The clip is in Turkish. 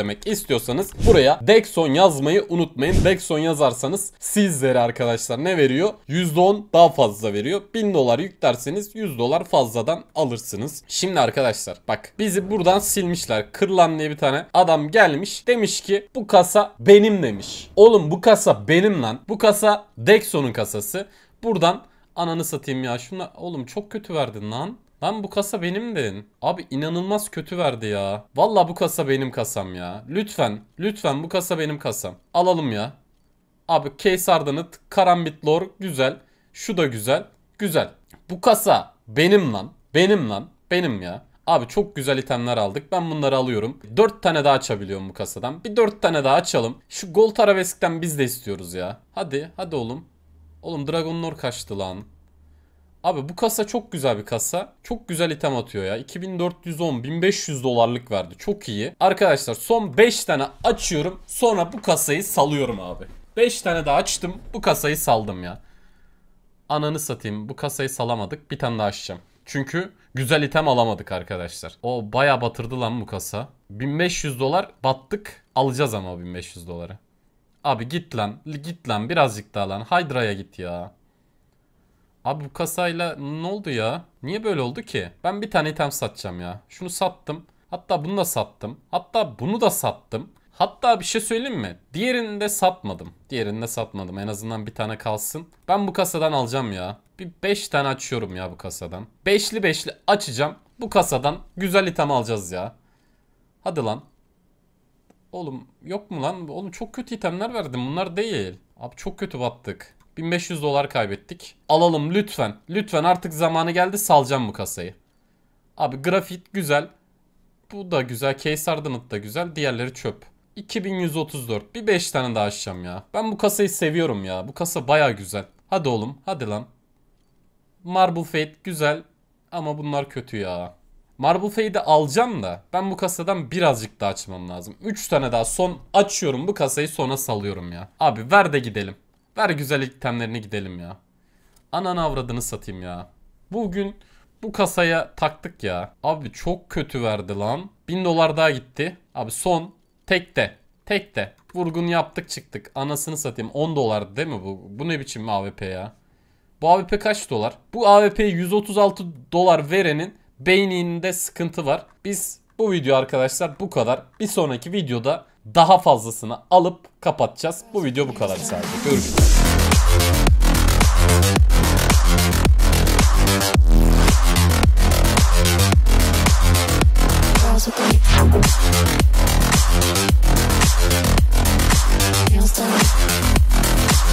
desteklemek istiyorsanız buraya Dexon yazmayı unutmayın. Dexon yazarsanız sizlere arkadaşlar ne veriyor? %10 daha fazla veriyor. 1000 dolar yüklerseniz 100 dolar fazladan alırsınız. Şimdi arkadaşlar bak bizi buradan silmişler. Kırlan diye bir tane adam gelmiş. Demiş ki bu kasa benim demiş. Oğlum bu kasa benim lan. Bu kasa Dexon'un kasası. Buradan ananı satayım ya. Şuna oğlum çok kötü verdin lan. Lan bu kasa benimdin. Abi inanılmaz kötü verdi ya. Valla bu kasa benim kasam ya. Lütfen. Lütfen bu kasa benim kasam. Alalım ya. Abi case ardanıt. Karambit lore. Güzel. Şu da güzel. Güzel. Bu kasa benim lan. Benim lan. Benim ya. Abi çok güzel itemler aldık. Ben bunları alıyorum. 4 tane daha açabiliyorum bu kasadan. Bir 4 tane daha açalım. Şu gold arabeskten biz de istiyoruz ya. Hadi. Hadi oğlum. Oğlum Dragon Lord kaçtı lan. Abi bu kasa çok güzel bir kasa. Çok güzel item atıyor ya. 2410 1500 dolarlık verdi. Çok iyi. Arkadaşlar son 5 tane açıyorum. Sonra bu kasayı salıyorum abi. 5 tane daha açtım. Bu kasayı saldım ya. Ananı satayım. Bu kasayı salamadık. Bir tane daha açacağım. Çünkü güzel item alamadık arkadaşlar. O baya batırdı lan bu kasa. 1500 dolar battık. Alacağız ama 1500 doları. Abi git lan. Git lan birazcık daha lan. Hydra'ya git ya. Abi bu kasayla ne oldu ya? Niye böyle oldu ki? Ben bir tane item satacağım ya. Şunu sattım. Hatta bunu da sattım. Hatta bunu da sattım. Hatta bir şey söyleyeyim mi? Diğerini de satmadım. Diğerini de satmadım. En azından bir tane kalsın. Ben bu kasadan alacağım ya. Bir 5 tane açıyorum ya bu kasadan. Beşli beşli açacağım. Bu kasadan güzel item alacağız ya. Hadi lan. Oğlum yok mu lan? Oğlum çok kötü itemler verdim. Bunlar değil. Abi çok kötü battık. 1500 dolar kaybettik. Alalım lütfen. Lütfen artık zamanı geldi salacağım bu kasayı. Abi grafit güzel. Bu da güzel. Case Ardenant da güzel. Diğerleri çöp. 2134. Bir 5 tane daha açacağım ya. Ben bu kasayı seviyorum ya. Bu kasa baya güzel. Hadi oğlum. Hadi lan. Marble Fate güzel. Ama bunlar kötü ya. Marble Fade'i alacağım da ben bu kasadan birazcık daha açmam lazım. 3 tane daha son açıyorum bu kasayı sonra salıyorum ya. Abi ver de gidelim. Ver güzel itemlerine gidelim ya. Ananı avradını satayım ya. Bugün bu kasaya taktık ya. Abi çok kötü verdi lan. 1000 dolar daha gitti. Abi son tek de, tek de. Vurgun yaptık çıktık. Anasını satayım. 10 dolar değil mi bu? Bu ne biçim AWP ya? Bu AWP kaç dolar? Bu AWP'yi 136 dolar verenin beyninde sıkıntı var. Biz bu video arkadaşlar bu kadar. Bir sonraki videoda daha fazlasını alıp kapatacağız. Bu video bu kadar sadece. Görüşürüz. Feels